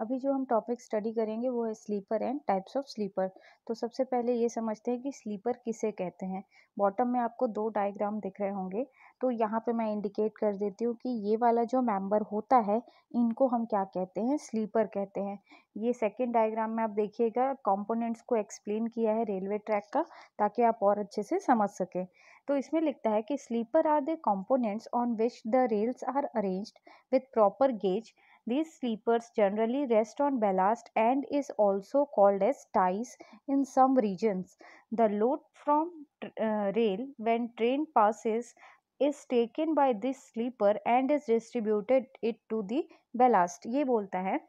अभी जो हम टॉपिक स्टडी करेंगे वो है sleeper and types of sleeper तो सबसे पहले ये समझते हैं कि स्लीपर किसे कहते हैं बॉटम में आपको दो डायग्राम दिख रहे होंगे तो यहाँ पे मैं इंडिकेट कर देती हूँ कि ये वाला जो मेंबर होता है इनको हम क्या कहते हैं स्लीपर कहते हैं ये सेकेंड डायग्राम में आप देखिएगा कॉम्पोनेंट्स को एक्सप्लेन किया है रेलवे ट्रैक का ताकि आप और अच्छे से समझ सकें तो इसमें लिखता है कि sleeper are the components on which the rails are arranged with proper gauge These sleepers generally rest on ballast and is also called as ties in some regions. The load from uh, rail when train passes is taken by this sleeper and is distributed it to the ballast. ये बोलता है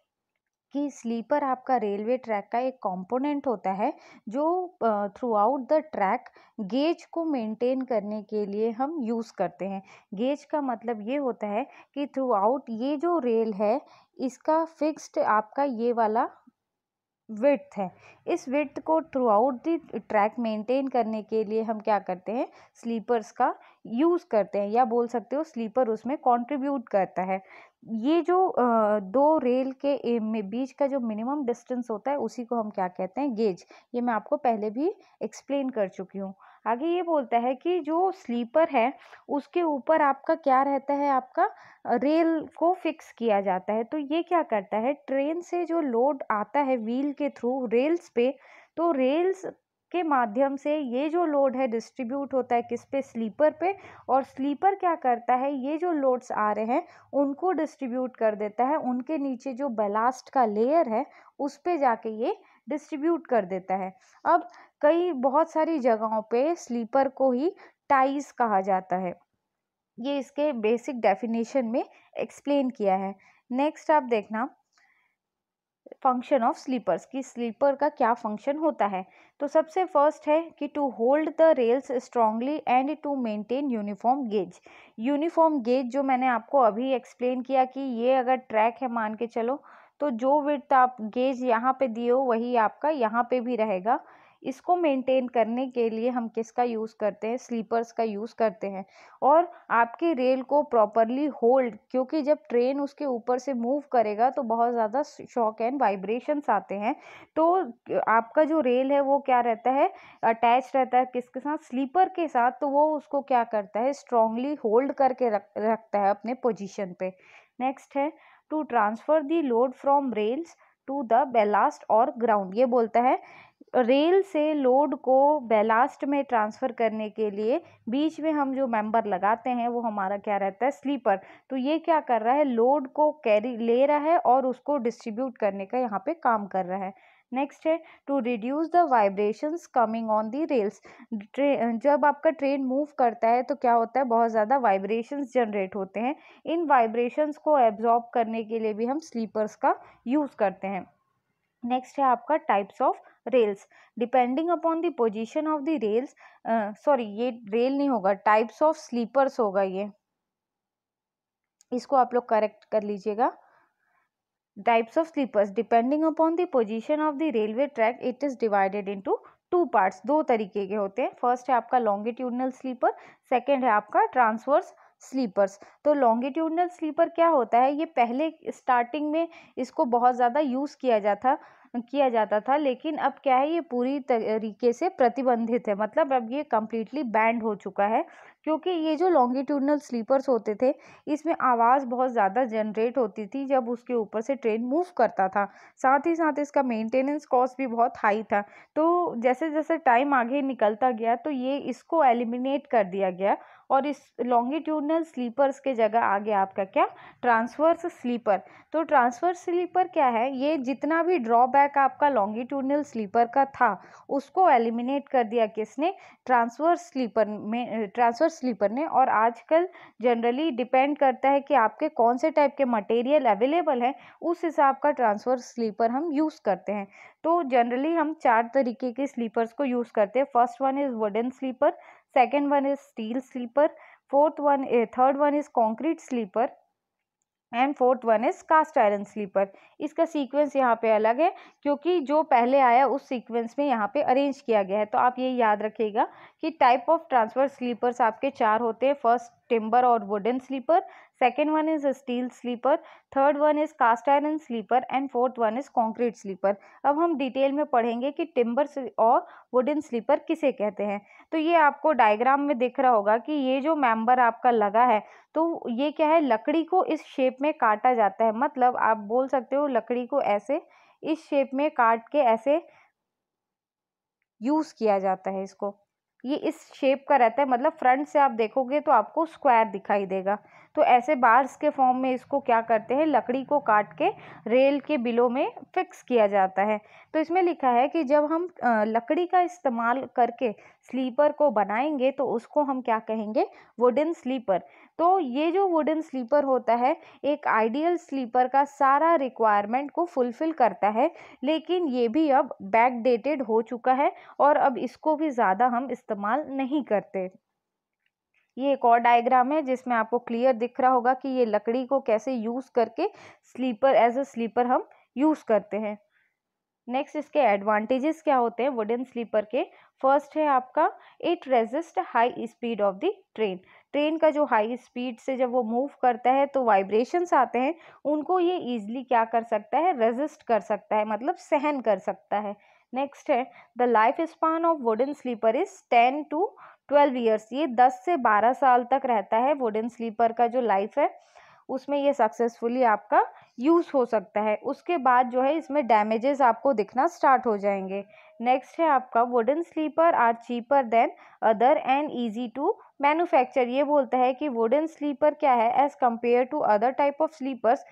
कि sleeper आपका railway track का एक component होता है जो throughout the track gauge को मेंटेन करने के लिए हम यूज़ करते हैं गेज का मतलब ये होता है कि थ्रू आउट ये जो रेल है इसका फिक्स्ड आपका ये वाला विथ है इस विथ को throughout the track maintain करने के लिए हम क्या करते हैं स्लीपर्स का यूज़ करते हैं या बोल सकते हो स्लीपर उसमें कंट्रीब्यूट करता है ये जो दो रेल के बीच का जो मिनिमम डिस्टेंस होता है उसी को हम क्या कहते हैं गेज ये मैं आपको पहले भी एक्सप्लेन कर चुकी हूँ आगे ये बोलता है कि जो स्लीपर है उसके ऊपर आपका क्या रहता है आपका रेल को फिक्स किया जाता है तो ये क्या करता है ट्रेन से जो लोड आता है व्हील के थ्रू रेल्स पे तो रेल्स के माध्यम से ये जो लोड है डिस्ट्रीब्यूट होता है किस पे स्लीपर पे और स्लीपर क्या करता है ये जो लोड्स आ रहे हैं उनको डिस्ट्रीब्यूट कर देता है उनके नीचे जो बेलास्ट का लेयर है उस पर जाके ये डिस्ट्रीब्यूट कर देता है अब कई बहुत सारी जगहों पे स्लीपर को ही टाइज कहा जाता है ये इसके बेसिक डेफिनेशन में एक्सप्लेन किया है नेक्स्ट आप देखना फंक्शन ऑफ स्लीपर्स कि स्लीपर का क्या फंक्शन होता है तो सबसे फर्स्ट है कि to hold the rails strongly and to maintain uniform gauge uniform gauge जो मैंने आपको अभी एक्सप्लेन किया कि ये अगर ट्रैक है मान के चलो तो जो विथ आप गेज यहाँ पे दिए हो वही आपका यहाँ पे भी रहेगा इसको मेंटेन करने के लिए हम किसका यूज़ करते हैं स्लीपर्स का यूज़ करते हैं और आपके रेल को प्रॉपरली होल्ड क्योंकि जब ट्रेन उसके ऊपर से मूव करेगा तो बहुत ज़्यादा शॉक एंड वाइब्रेशंस आते हैं तो आपका जो रेल है वो क्या रहता है अटैच रहता है किसके साथ स्लीपर के साथ तो वो उसको क्या करता है स्ट्रांगली होल्ड करके रख रखता है अपने पोजिशन पर नेक्स्ट है to transfer the load from rails to the ballast और ग्राउंड ये बोलता है रेल से लोड को बैलास्ट में ट्रांसफ़र करने के लिए बीच में हम जो मेंबर लगाते हैं वो हमारा क्या रहता है स्लीपर तो ये क्या कर रहा है लोड को कैरी ले रहा है और उसको डिस्ट्रीब्यूट करने का यहाँ पे काम कर रहा है नेक्स्ट है to reduce the vibrations coming on the rails जब आपका ट्रेन मूव करता है तो क्या होता है बहुत ज़्यादा वाइब्रेशंस जनरेट होते हैं इन वाइब्रेशंस को एब्जॉर्ब करने के लिए भी हम स्लीपर्स का यूज़ करते हैं नेक्स्ट है आपका types of rails depending upon the position of the rails sorry ये रेल नहीं होगा टाइप्स ऑफ स्लीपर्स होगा ये इसको आप लोग करेक्ट कर लीजिएगा types of sleepers depending upon the position of the railway track it is divided into two parts दो तरीके के होते हैं फर्स्ट है आपका लॉन्गिट्यूडनल स्लीपर सेकेंड है आपका ट्रांसवर्स स्लीपर्स तो लॉन्गिट्यूडनल स्लीपर क्या होता है ये पहले स्टार्टिंग में इसको बहुत ज़्यादा यूज़ किया जाता किया जाता था लेकिन अब क्या है ये पूरी तरीके से प्रतिबंधित है मतलब अब ये कम्प्लीटली बैंड हो चुका है क्योंकि ये जो लॉन्गिट्यूडनल स्लीपर्स होते थे इसमें आवाज़ बहुत ज़्यादा जनरेट होती थी जब उसके ऊपर से ट्रेन मूव करता था साथ ही साथ इसका मेंटेनेंस कॉस्ट भी बहुत हाई था तो जैसे जैसे टाइम आगे निकलता गया तो ये इसको एलिमिनेट कर दिया गया और इस लॉन्गिट्यूडनल स्लीपर्स के जगह आगे आपका क्या ट्रांसवर्स स्लीपर तो ट्रांसवर्स स्लीपर क्या है ये जितना भी ड्रॉबैक आपका लॉन्गिट्यूडनल स्लीपर का था उसको एलिमिनेट कर दिया किसने ट्रांसवर्स स्लीपर में ट्रांसवर्स स्लीपर ने और आजकल जनरली डिपेंड करता है कि आपके कौन से टाइप के मटेरियल अवेलेबल हैं उस हिसाब का ट्रांसवर्स स्लीपर हम यूज़ करते हैं तो जनरली हम चार तरीके के स्लीपर्स को यूज़ करते हैं first one is wooden sleeper second one is steel sleeper fourth one third one is concrete sleeper and fourth one is cast iron sleeper इसका सीक्वेंस यहाँ पे अलग है क्योंकि जो पहले आया उस सीक्वेंस में यहाँ पे अरेंज किया गया है तो आप ये याद रखिएगा कि टाइप ऑफ ट्रांसफर स्लीपर्स आपके चार होते हैं first timber or wooden sleeper second one is a steel sleeper third one is cast iron sleeper and fourth one is concrete sleeper अब हम डिटेल में पढ़ेंगे कि timber और wooden sleeper किसे कहते हैं तो ये आपको डायग्राम में दिख रहा होगा कि ये जो मेंबर आपका लगा है तो ये क्या है लकड़ी को इस शेप में काटा जाता है मतलब आप बोल सकते हो लकड़ी को ऐसे इस शेप में काट के ऐसे यूज़ किया जाता है इसको ये इस शेप का रहता है मतलब फ्रंट से आप देखोगे तो आपको स्क्वायर दिखाई देगा तो ऐसे बार्स के फॉर्म में इसको क्या करते हैं लकड़ी को काट के रेल के बिलों में फिक्स किया जाता है तो इसमें लिखा है कि जब हम लकड़ी का इस्तेमाल करके स्लीपर को बनाएंगे तो उसको हम क्या कहेंगे वुडन स्लीपर तो ये जो वुडन स्लीपर होता है एक आइडियल स्लीपर का सारा रिक्वायरमेंट को फुलफ़िल करता है लेकिन ये भी अब बैक डेटेड हो चुका है और अब इसको भी ज़्यादा हम इस्तेमाल इस्तेमाल नहीं करते ये एक और डायग्राम है जिसमें आपको क्लियर दिख रहा होगा कि ये लकड़ी को कैसे यूज़ करके स्लीपर एज अ स्लीपर हम यूज़ करते हैं नेक्स्ट इसके एडवांटेजेस क्या होते हैं वुडन स्लीपर के फर्स्ट है आपका it resist high speed of the train train का जो हाई स्पीड से जब वो मूव करता है तो वाइब्रेशंस आते हैं उनको ये ईजिली क्या कर सकता है रेजिस्ट कर सकता है मतलब सहन कर सकता है नेक्स्ट है the life span of wooden sleeper is ten to twelve years ये दस से बारह साल तक रहता है वुडन स्लीपर का जो लाइफ है उसमें ये सक्सेसफुली आपका यूज़ हो सकता है उसके बाद जो है इसमें डैमेजेस आपको दिखना स्टार्ट हो जाएंगे नेक्स्ट है आपका wooden sleeper are cheaper than other and easy to manufacture ये बोलता है कि वुडन स्लीपर क्या है as compare to other type of sleepers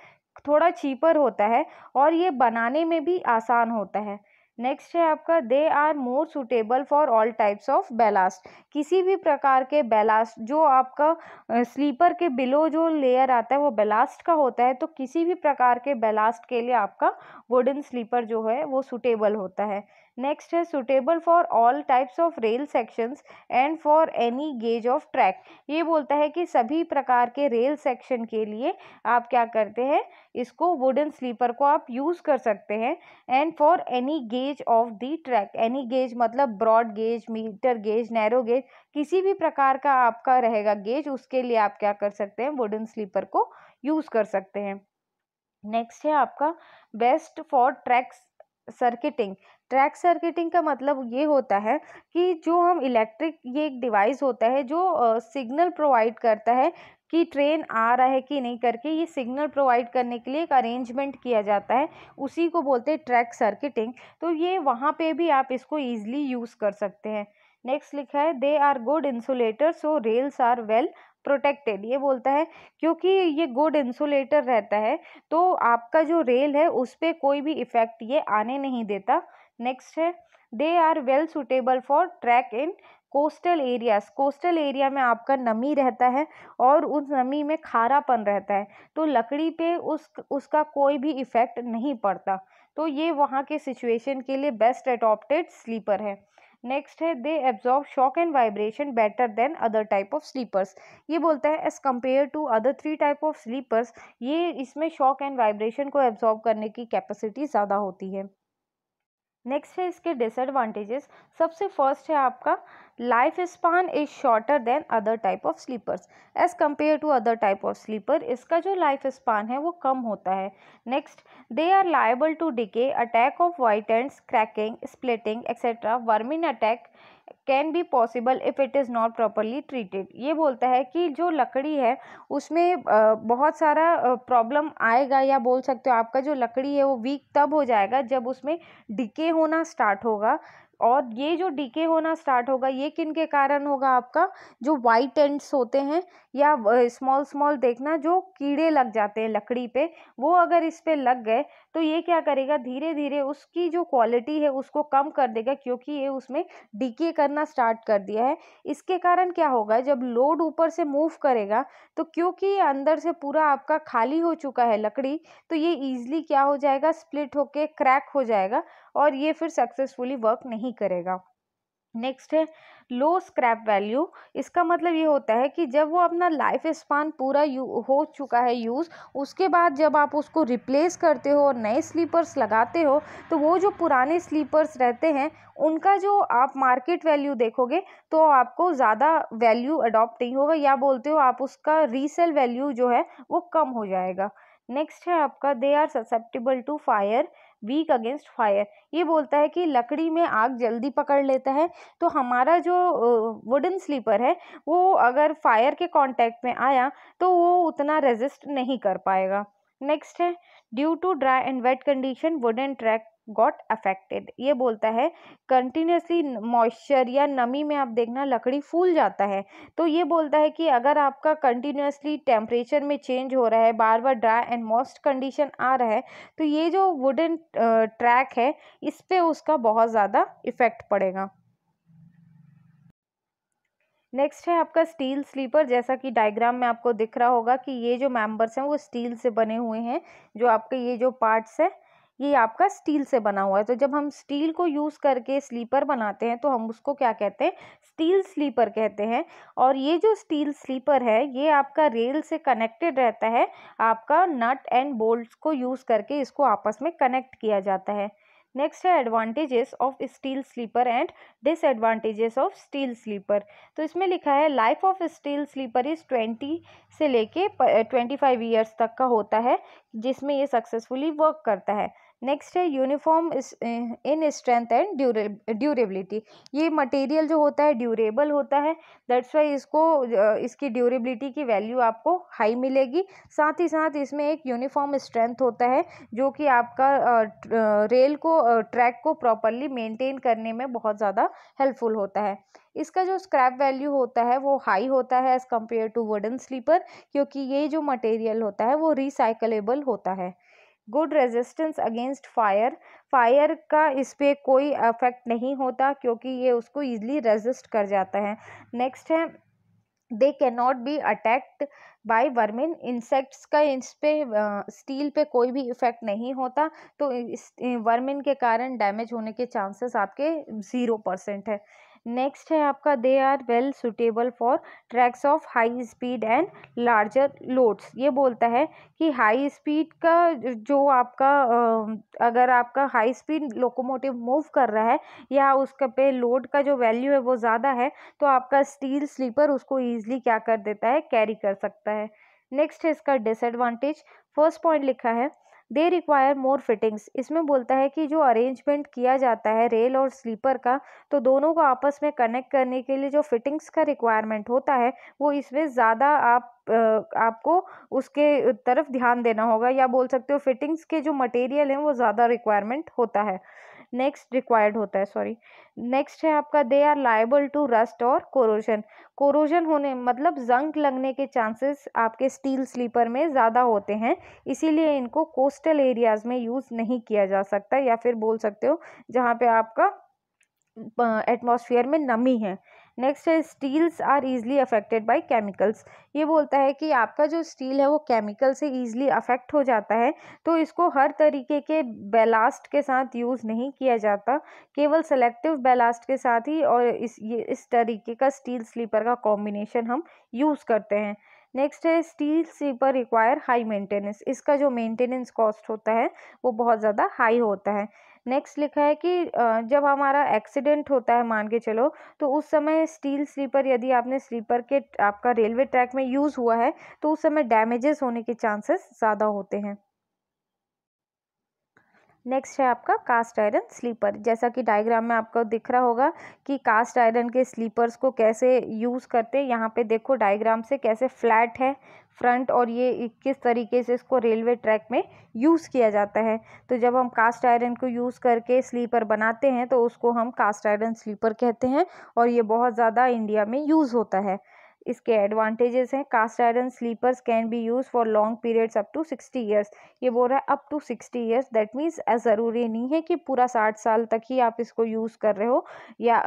थोड़ा चीपर होता है और ये बनाने में भी आसान होता है नेक्स्ट है आपका they are more suitable for all types of ballast किसी भी प्रकार के बैलास्ट जो आपका स्लीपर के बिलो जो लेयर आता है वो बेलास्ट का होता है तो किसी भी प्रकार के बेलास्ट के लिए आपका वुडन स्लीपर जो है वो सुटेबल होता है नेक्स्ट है suitable for all types of rail sections and for any gauge of track ये बोलता है कि सभी प्रकार के रेल सेक्शन के लिए आप क्या करते हैं इसको वुडन स्लीपर को आप यूज़ कर सकते हैं and for any gauge of the track any gauge मतलब broad gauge metre gauge narrow gauge किसी भी प्रकार का आपका रहेगा गेज उसके लिए आप क्या कर सकते हैं वुडन स्लीपर को यूज़ कर सकते हैं नेक्स्ट है आपका best for tracks circuiting track circuiting का मतलब ये होता है कि जो हम इलेक्ट्रिक ये एक डिवाइस होता है जो सिग्नल प्रोवाइड करता है कि ट्रेन आ रहा है कि नहीं करके ये सिग्नल प्रोवाइड करने के लिए एक अरेंजमेंट किया जाता है उसी को बोलते हैं ट्रैक सर्किटिंग तो ये वहाँ पे भी आप इसको ईजिली यूज़ कर सकते हैं नेक्स्ट लिखा है they are good insulator so rails are well protected ये बोलता है क्योंकि ये गुड इंसुलेटर रहता है तो आपका जो रेल है उस पर कोई भी इफ़ेक्ट ये आने नहीं देता नेक्स्ट है they are well suitable for track in coastal areas coastal area में आपका नमी रहता है और उस नमी में खारापन रहता है तो लकड़ी पे उस उसका कोई भी इफ़ेक्ट नहीं पड़ता तो ये वहाँ के सिचुएशन के लिए बेस्ट अडोप्टेड स्लीपर है नेक्स्ट है they absorb shock and vibration better than other type of sleepers ये बोलता है as compare to other three type of sleepers ये इसमें शॉक एंड वाइब्रेशन को एब्जॉर्ब करने की कैपेसिटी ज़्यादा होती है नेक्स्ट है इसके डिसएडवांटेजेस सबसे फर्स्ट है आपका life span is shorter than other type of sleepers as compare to other type of sleeper इसका जो लाइफ स्पान है वो कम होता है next they are liable to decay attack of white and cracking splitting etcetera vermin attack can be possible if it is not properly treated ये बोलता है कि जो लकड़ी है उसमें बहुत सारा प्रॉब्लम आएगा या बोल सकते हो आपका जो लकड़ी है वो वीक तब हो जाएगा जब उसमें डिके होना स्टार्ट होगा और ये जो डीके होना स्टार्ट होगा ये किन के कारण होगा आपका जो वाइट एंड्स होते हैं या स्मॉल स्मॉल देखना जो कीड़े लग जाते हैं लकड़ी पे वो अगर इस पर लग गए तो ये क्या करेगा धीरे धीरे उसकी जो क्वालिटी है उसको कम कर देगा क्योंकि ये उसमें डीके करना स्टार्ट कर दिया है इसके कारण क्या होगा जब लोड ऊपर से मूव करेगा तो क्योंकि अंदर से पूरा आपका खाली हो चुका है लकड़ी तो ये ईजिली क्या हो जाएगा स्प्लिट होके क्रैक हो जाएगा और ये फिर सक्सेसफुली वर्क नहीं करेगा नेक्स्ट है लो स्क्रैप वैल्यू इसका मतलब ये होता है कि जब वो अपना लाइफ स्पान पूरा यू हो चुका है यूज़ उसके बाद जब आप उसको रिप्लेस करते हो और नए स्लीपर्स लगाते हो तो वो जो पुराने स्लीपर्स रहते हैं उनका जो आप मार्केट वैल्यू देखोगे तो आपको ज़्यादा वैल्यू अडॉप्ट नहीं होगा या बोलते हो आप उसका रीसेल वैल्यू जो है वो कम हो जाएगा नेक्स्ट है आपका they are susceptible to fire weak against fire ये बोलता है कि लकड़ी में आग जल्दी पकड़ लेता है तो हमारा जो वुडन स्लीपर है वो अगर फायर के कांटेक्ट में आया तो वो उतना रेजिस्ट नहीं कर पाएगा नेक्स्ट है due to dry and wet condition wooden track got affected ये बोलता है कंटिन्यूसली मॉइस्चर या नमी में आप देखना लकड़ी फूल जाता है तो ये बोलता है कि अगर आपका कंटिन्यूसली टेम्परेचर में चेंज हो रहा है बार बार ड्राई एंड मॉस्ट कंडीशन आ रहा है तो ये जो वुडन ट्रैक है इस पर उसका बहुत ज़्यादा इफ़ेक्ट पड़ेगा नेक्स्ट है आपका स्टील स्लीपर जैसा कि डायग्राम में आपको दिख रहा होगा कि ये जो मेंबर्स हैं वो स्टील से बने हुए हैं जो आपके ये जो पार्ट्स है ये आपका स्टील से बना हुआ है तो जब हम स्टील को यूज़ करके स्लीपर बनाते हैं तो हम उसको क्या कहते हैं स्टील स्लीपर कहते हैं और ये जो स्टील स्लीपर है ये आपका रेल से कनेक्टेड रहता है आपका नट एंड बोल्ट्स को यूज़ करके इसको आपस में कनेक्ट किया जाता है नेक्स्ट है advantages of steel sleeper and disadvantages of steel sleeper तो इसमें लिखा है life of steel sleeper is twenty से लेके ट्वेंटी फाइव ईयर्स तक का होता है जिसमें ये सक्सेसफुली वर्क करता है नेक्स्ट है uniform in strength and durability ये मटेरियल जो होता है ड्यूरेबल होता है दैट्स वाई इसको eh, इसकी ड्यूरेबिलिटी की वैल्यू आपको हाई मिलेगी साथ ही साथ इसमें एक यूनिफॉर्म स्ट्रेंथ होता है जो कि आपका रेल eh, को ट्रैक eh, को प्रॉपरली मेंटेन करने में बहुत ज़्यादा हेल्पफुल होता है इसका जो स्क्रैप वैल्यू होता है वो हाई होता है as compare to wooden sleeper क्योंकि ये जो मटेरियल होता है वो रिसाइकलेबल होता है good resistance against fire fire का इस पर कोई अफेक्ट नहीं होता क्योंकि ये उसको ईजिली रेजिस्ट कर जाता है नेक्स्ट है they can not be attacked by vermin insects का इस पर स्टील पे कोई भी इफेक्ट नहीं होता तो वर्मिन के कारण डैमेज होने के चांसेस आपके ज़ीरो परसेंट है नेक्स्ट है आपका they are well suitable for tracks of high speed and larger loads ये बोलता है कि हाई स्पीड का जो आपका अगर आपका हाई स्पीड लोकोमोटिव मूव कर रहा है या उसका पे लोड का जो वैल्यू है वो ज़्यादा है तो आपका स्टील स्लीपर उसको ईजिली क्या कर देता है कैरी कर सकता है नेक्स्ट है इसका डिसएडवांटेज फर्स्ट पॉइंट लिखा है दे रिक्वायर मोर फिटिंग्स इसमें बोलता है कि जो अरेंजमेंट किया जाता है रेल और स्लीपर का तो दोनों को आपस में कनेक्ट करने के लिए जो फिटिंग्स का रिक्वायरमेंट होता है वो इसमें ज़्यादा आप आपको उसके तरफ ध्यान देना होगा या बोल सकते हो फिटिंग्स के जो मटेरियल हैं वो ज़्यादा रिक्वायरमेंट होता है नेक्स्ट रिक्वायर्ड होता है सॉरी नेक्स्ट है आपका they are liable to rust और कोरोजन कोरोजन होने मतलब जंग लगने के चांसेस आपके स्टील स्लीपर में ज़्यादा होते हैं इसीलिए इनको कोस्टल एरियाज़ में यूज़ नहीं किया जा सकता या फिर बोल सकते हो जहाँ पे आपका एटमॉस्फेयर में नमी है नेक्स्ट है steels are easily affected by chemicals ये बोलता है कि आपका जो स्टील है वो केमिकल से ईजिली अफेक्ट हो जाता है तो इसको हर तरीके के बेलास्ट के साथ यूज़ नहीं किया जाता केवल सेलेक्टिव बेलास्ट के साथ ही और इस ये इस तरीके का स्टील स्लीपर का कॉम्बिनेशन हम यूज़ करते हैं नेक्स्ट है steel sleeper require high maintenance इसका जो मेंटेनेंस कॉस्ट होता है वो बहुत ज़्यादा हाई होता है नेक्स्ट लिखा है कि जब हमारा एक्सीडेंट होता है मान के चलो तो उस समय स्टील स्लीपर यदि आपने स्लीपर के आपका रेलवे ट्रैक में यूज़ हुआ है तो उस समय डैमेजेस होने के चांसेस ज़्यादा होते हैं नेक्स्ट है आपका कास्ट आयरन स्लीपर जैसा कि डायग्राम में आपको दिख रहा होगा कि कास्ट आयरन के स्लीपर्स को कैसे यूज़ करते हैं यहाँ पे देखो डायग्राम से कैसे फ्लैट है फ्रंट और ये किस तरीके से इसको रेलवे ट्रैक में यूज़ किया जाता है तो जब हम कास्ट आयरन को यूज़ करके स्लीपर बनाते हैं तो उसको हम कास्ट आयरन स्लीपर कहते हैं और ये बहुत ज़्यादा इंडिया में यूज़ होता है इसके एडवांटेजेस हैं cast iron sleepers can be use for long periods up to sixty years ये बोल रहा है up to sixty years that means ज़रूरी नहीं है कि पूरा साठ साल तक ही आप इसको यूज़ कर रहे हो या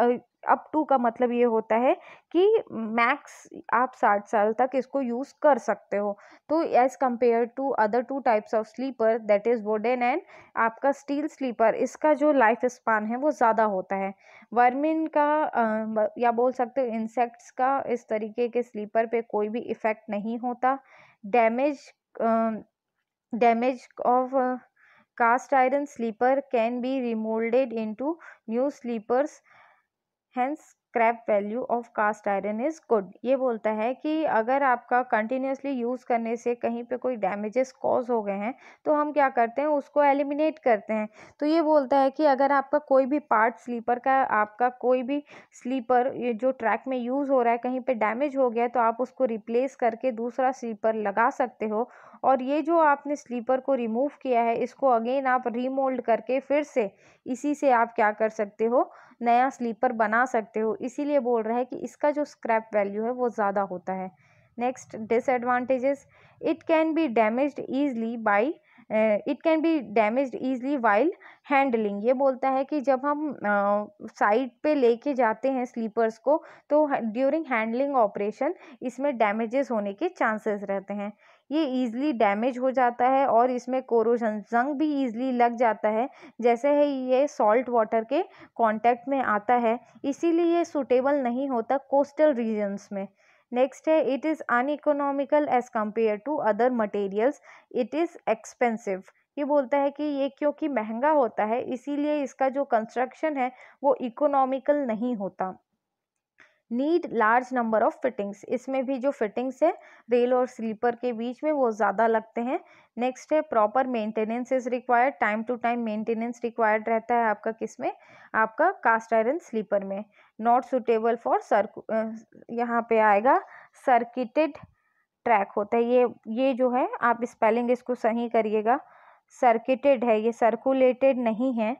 अप टू का मतलब ये होता है कि मैक्स आप साठ साल तक इसको यूज़ कर सकते हो तो as compare to other two types of sleeper that is wooden and आपका स्टील स्लीपर इसका जो लाइफ स्पान है वो ज़्यादा होता है वर्मिन का या बोल सकते हो इंसेक्ट्स का इस तरीके के स्लीपर पे कोई भी इफ़ेक्ट नहीं होता damage damage of cast iron sleeper can be remoulded into new sleepers hence scrap value of cast iron is good ये बोलता है कि अगर आपका कंटिन्यूसली यूज़ करने से कहीं पे कोई डैमेजेस कॉज हो गए हैं तो हम क्या करते हैं उसको एलिमिनेट करते हैं तो ये बोलता है कि अगर आपका कोई भी पार्ट स्लीपर का आपका कोई भी स्लीपर जो ट्रैक में यूज़ हो रहा है कहीं पर डैमेज हो गया है तो आप उसको रिप्लेस करके दूसरा स्लीपर लगा सकते हो और ये जो आपने स्लीपर को रिमूव किया है इसको अगेन आप रीमोल्ड करके फिर से इसी से आप क्या कर सकते हो नया स्लीपर बना सकते हो इसीलिए बोल रहा है कि इसका जो स्क्रैप वैल्यू है वो ज़्यादा होता है next disadvantages it can be damage easily by it can be damage easily while handling ये बोलता है कि जब हम साइड uh, पे लेके जाते हैं स्लीपर्स को तो ड्यूरिंग हैंडलिंग ऑपरेशन इसमें डैमेजेस होने के चांसेस रहते हैं ये ईज़िली डैमेज हो जाता है और इसमें कोरोजन जंग भी ईज़िली लग जाता है जैसे है ये सॉल्ट वाटर के कॉन्टैक्ट में आता है इसीलिए ये सूटेबल नहीं होता कोस्टल रीजन्स में नेक्स्ट है it is uneconomical as compare to other materials it is expensive ये बोलता है कि ये क्योंकि महंगा होता है इसीलिए इसका जो कंस्ट्रक्शन है वो इकोनॉमिकल नहीं होता need large number of fittings इसमें भी जो फिटिंग्स है रेल और स्लीपर के बीच में वो ज़्यादा लगते हैं नेक्स्ट है proper maintenance is required time to time maintenance required रहता है आपका किस में आपका कास्ट आयरन स्लीपर में नॉट सुटेबल फॉर सर यहाँ पे आएगा सर्किटेड ट्रैक होता है ये ये जो है आप स्पेलिंग इसको सही करिएगा सर्किटेड है ये सर्कुलेटेड नहीं है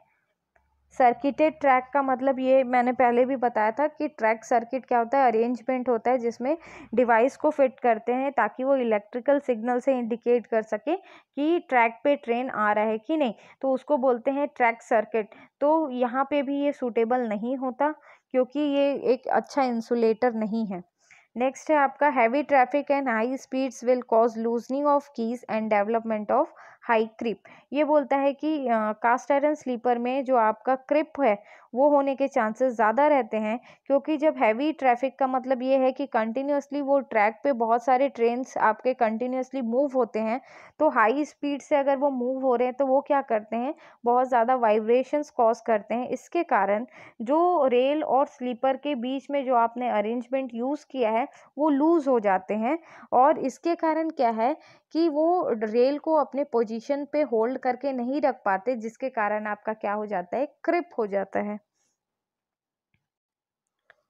सर्किटेड ट्रैक का मतलब ये मैंने पहले भी बताया था कि ट्रैक सर्किट क्या होता है अरेंजमेंट होता है जिसमें डिवाइस को फिट करते हैं ताकि वो इलेक्ट्रिकल सिग्नल से इंडिकेट कर सके कि ट्रैक पे ट्रेन आ रहा है कि नहीं तो उसको बोलते हैं ट्रैक सर्किट तो यहाँ पे भी ये सूटेबल नहीं होता क्योंकि ये एक अच्छा इंसुलेटर नहीं है नेक्स्ट है आपका heavy traffic and high speeds will cause loosening of keys and development of high creep ये बोलता है कि कास्ट आयरन स्लीपर में जो आपका क्रिप है वो होने के चांसेस ज़्यादा रहते हैं क्योंकि जब हैवी ट्रैफिक का मतलब ये है कि कंटिन्यूसली वो ट्रैक पे बहुत सारे ट्रेन्स आपके कंटिन्यूसली मूव होते हैं तो हाई स्पीड से अगर वो मूव हो रहे हैं तो वो क्या करते हैं बहुत ज़्यादा वाइब्रेशंस कॉज करते हैं इसके कारण जो रेल और स्लीपर के बीच में जो आपने अरेंजमेंट यूज़ किया है वो लूज़ हो जाते हैं और इसके कारण क्या है कि वो रेल को अपने पोजिशन पोजीशन पे होल्ड करके नहीं रख पाते जिसके कारण आपका क्या हो जाता है क्रिप हो जाता है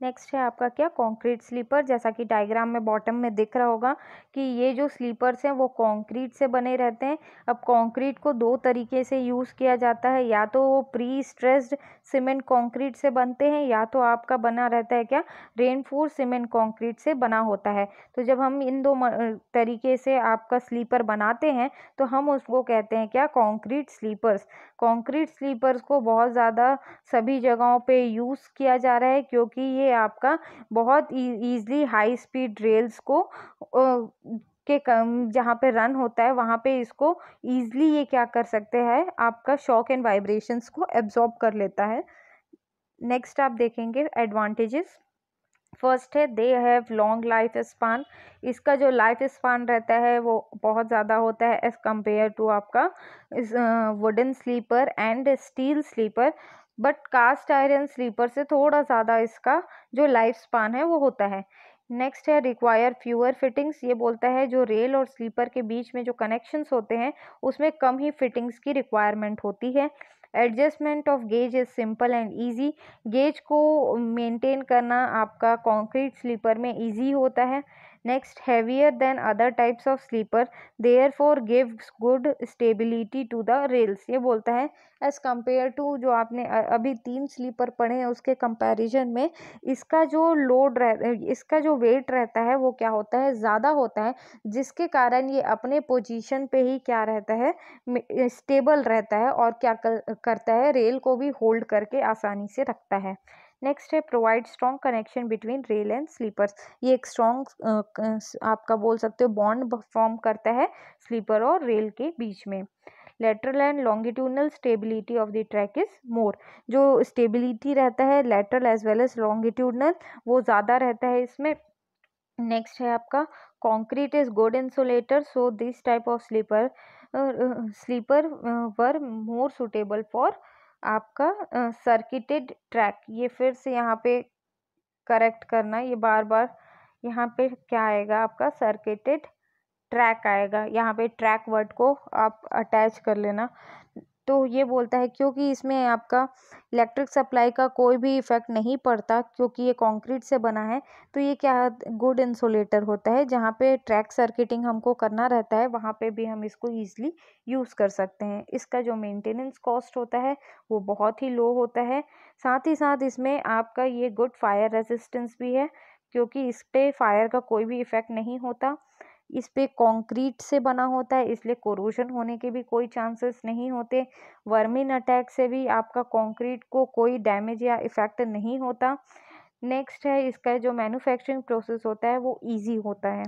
नेक्स्ट है आपका क्या कंक्रीट स्लीपर जैसा कि डायग्राम में बॉटम में दिख रहा होगा कि ये जो स्लीपर्स हैं वो कंक्रीट से बने रहते हैं अब कंक्रीट को दो तरीके से यूज़ किया जाता है या तो वो प्री स्ट्रेस्ड सीमेंट कंक्रीट से बनते हैं या तो आपका बना रहता है क्या रेनफोर सीमेंट कॉन्क्रीट से बना होता है तो जब हम इन दो तरीके से आपका स्लीपर बनाते हैं तो हम उसको कहते हैं क्या कॉन्क्रीट स्लीपर्स कॉन्क्रीट स्लीपर्स को बहुत ज़्यादा सभी जगहों पर यूज़ किया जा रहा है क्योंकि ये आपका बहुत ईज़ली हाई स्पीड रेल्स को के कम जहाँ पे रन होता है वहाँ पे इसको ईज़ली ये क्या कर सकते हैं आपका शॉक एंड वाइब्रेशंस को एब्जॉर्ब कर लेता है नेक्स्ट आप देखेंगे एडवांटेजेस फर्स्ट है they have long life span इसका जो लाइफ स्पान रहता है वो बहुत ज़्यादा होता है एज़ कम्पेयर टू आपका wooden sleeper and steel sleeper but cast iron sleeper से थोड़ा ज़्यादा इसका जो लाइफ स्पान है वो होता है नेक्स्ट है रिक्वायर फ्यूअर फिटिंग्स ये बोलता है जो रेल और स्लीपर के बीच में जो कनेक्शंस होते हैं उसमें कम ही फिटिंग्स की रिक्वायरमेंट होती है adjustment of gauge is simple and easy gauge को मेंटेन करना आपका कंक्रीट स्लीपर में इजी होता है next heavier than other types of sleeper therefore gives good stability to the rails ये बोलता है as compare to जो आपने अभी तीन sleeper पढ़े हैं उसके comparison में इसका जो load रह इसका जो weight रहता है वो क्या होता है ज़्यादा होता है जिसके कारण ये अपने position पे ही क्या रहता है stable रहता है और क्या कर, करता है रेल को भी होल्ड करके आसानी से रखता है नेक्स्ट है provide strong connection between rail and sleepers ये एक स्ट्रॉन्ग आपका बोल सकते हो बॉन्ड फॉर्म करता है स्लीपर और रेल के बीच में lateral and longitudinal stability of the track is more जो स्टेबिलिटी रहता है lateral as well as longitudinal वो ज़्यादा रहता है इसमें नेक्स्ट है आपका concrete is good insulator so this type of sleeper sleeper were more suitable for आपका सर्किटेड ट्रैक ये फिर से यहाँ पे करेक्ट करना ये बार बार यहाँ पे क्या आएगा आपका सर्किटेड ट्रैक आएगा यहाँ पे ट्रैक वर्ड को आप अटैच कर लेना तो ये बोलता है क्योंकि इसमें आपका इलेक्ट्रिक सप्लाई का कोई भी इफ़ेक्ट नहीं पड़ता क्योंकि ये कंक्रीट से बना है तो ये क्या गुड इंसुलेटर होता है जहाँ पे ट्रैक सर्किटिंग हमको करना रहता है वहाँ पे भी हम इसको ईजिली यूज़ कर सकते हैं इसका जो मेंटेनेंस कॉस्ट होता है वो बहुत ही लो होता है साथ ही साथ इसमें आपका ये गुड फायर रेजिस्टेंस भी है क्योंकि इस पर फायर का कोई भी इफ़ेक्ट नहीं होता इस पे कॉन्क्रीट से बना होता है इसलिए कोरोजन होने के भी कोई चांसेस नहीं होते वर्मिन अटैक से भी आपका कॉन्क्रीट को कोई डैमेज या इफ़ेक्ट नहीं होता नेक्स्ट है इसका जो मैन्युफैक्चरिंग प्रोसेस होता है वो इजी होता है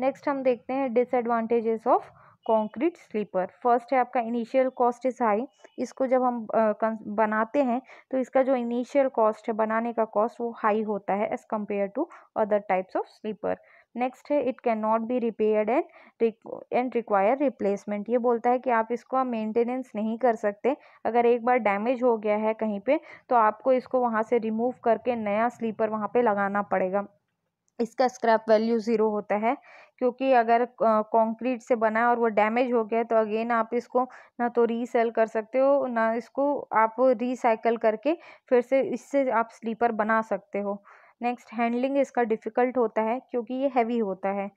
नेक्स्ट हम देखते हैं disadvantages of concrete sleeper first है आपका इनिशियल कॉस्ट इज़ हाई इसको जब हम बनाते हैं तो इसका जो इनिशियल कॉस्ट है बनाने का कॉस्ट वो हाई होता है as compare to other types of sleeper next है it can not be repaired and and require replacement ये बोलता है कि आप इसको मेंटेनेंस नहीं कर सकते अगर एक बार डैमेज हो गया है कहीं पे तो आपको इसको वहाँ से रिमूव करके नया स्लीपर वहाँ पे लगाना पड़ेगा इसका स्क्रैप वैल्यू ज़ीरो होता है क्योंकि अगर कंक्रीट से बना है और वो डैमेज हो गया तो अगेन आप इसको ना तो रीसेल कर सकते हो ना इसको आप रिसाइकल करके फिर से इससे आप स्लीपर बना सकते हो नेक्स्ट हैंडलिंग इसका डिफ़िकल्ट होता है क्योंकि ये हैवी होता है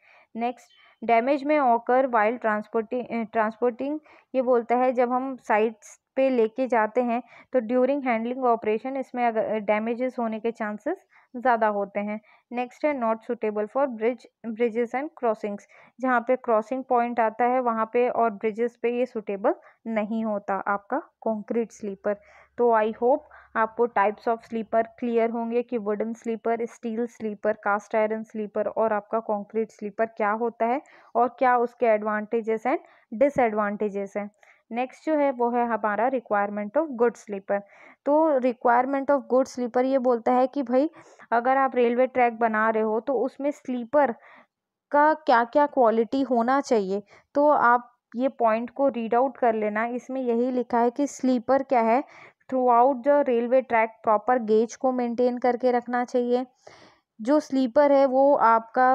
next damage may occur while transporting transporting ये बोलता है जब हम साइट्स पे लेके जाते हैं तो ड्यूरिंग हैंडलिंग ऑपरेशन इसमें अगर डैमेजेस होने के चांसेस ज़्यादा होते हैं नेक्स्ट है not suitable for bridge bridges and crossings जहाँ पे क्रॉसिंग पॉइंट आता है वहाँ पे और ब्रिजेस पे ये सुटेबल नहीं होता आपका कॉन्क्रीट स्लीपर तो आई होप आपको टाइप्स ऑफ स्लीपर क्लियर होंगे कि wooden sleeper steel sleeper cast iron sleeper और आपका कंक्रीट स्लीपर क्या होता है और क्या उसके एडवांटेजेस एंड डिसएडवांटेजेस हैं नेक्स्ट जो है वो है हमारा रिक्वायरमेंट ऑफ गुड स्लीपर तो रिक्वायरमेंट ऑफ गुड स्लीपर ये बोलता है कि भाई अगर आप रेलवे ट्रैक बना रहे हो तो उसमें स्लीपर का क्या क्या क्वालिटी होना चाहिए तो आप ये पॉइंट को रीड आउट कर लेना इसमें यही लिखा है कि स्लीपर क्या है throughout the railway track proper gauge को मेंटेन करके रखना चाहिए जो स्लीपर है वो आपका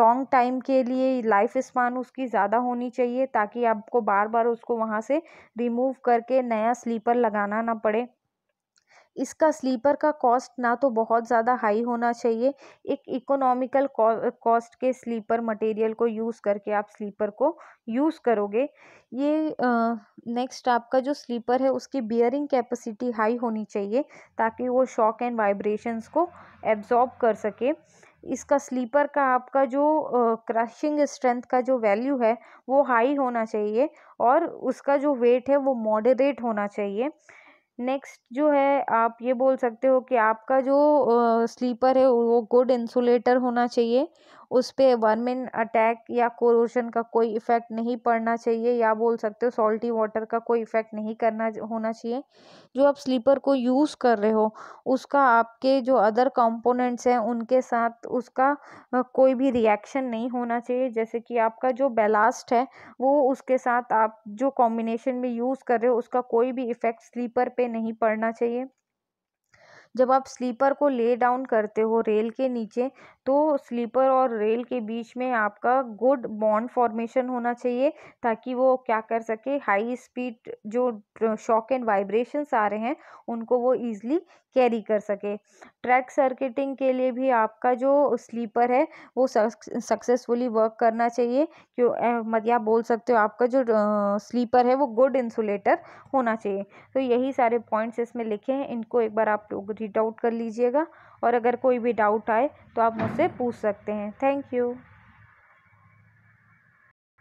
लॉन्ग टाइम के लिए लाइफ स्पान उसकी ज़्यादा होनी चाहिए ताकि आपको बार बार उसको वहाँ से रिमूव करके नया स्लीपर लगाना ना पड़े इसका स्लीपर का कॉस्ट ना तो बहुत ज़्यादा हाई होना चाहिए एक इकोनॉमिकल कॉस्ट के स्लीपर मटेरियल को यूज़ करके आप स्लीपर को यूज़ करोगे ये नेक्स्ट आपका जो स्लीपर है उसकी बियरिंग कैपेसिटी हाई होनी चाहिए ताकि वो शॉक एंड वाइब्रेशंस को एब्जॉर्ब कर सके इसका स्लीपर का आपका जो क्रशिंग स्ट्रेंथ का जो वैल्यू है वो हाई होना चाहिए और उसका जो वेट है वो मॉडरेट होना चाहिए नेक्स्ट जो है आप ये बोल सकते हो कि आपका जो स्लीपर है वो गुड इंसुलेटर होना चाहिए उस पर वर्मिन अटैक या कोरोशन का कोई इफ़ेक्ट नहीं पड़ना चाहिए या बोल सकते हो सॉल्टी वाटर का कोई इफ़ेक्ट नहीं करना होना चाहिए जो आप स्लीपर को यूज़ कर रहे हो उसका आपके जो अदर कंपोनेंट्स हैं उनके साथ उसका कोई भी रिएक्शन नहीं होना चाहिए जैसे कि आपका जो बेलास्ट है वो उसके साथ आप जो कॉम्बिनेशन में यूज़ कर रहे हो उसका कोई भी इफ़ेक्ट स्लीपर पे नहीं पड़ना चाहिए जब आप स्लीपर को ले डाउन करते हो रेल के नीचे तो स्लीपर और रेल के बीच में आपका गुड बॉन्ड फॉर्मेशन होना चाहिए ताकि वो क्या कर सके हाई स्पीड जो शॉक एंड वाइब्रेशंस आ रहे हैं उनको वो ईज़िली कैरी कर सके ट्रैक सर्किटिंग के लिए भी आपका जो स्लीपर है वो सक्सेसफुली वर्क करना चाहिए क्यों मत या बोल सकते हो आपका जो स्लीपर है वो गुड इंसुलेटर होना चाहिए तो यही सारे पॉइंट्स इसमें लिखे हैं इनको एक बार आप लोग रीड आउट कर लीजिएगा और अगर कोई भी डाउट आए तो आप मुझसे पूछ सकते हैं थैंक यू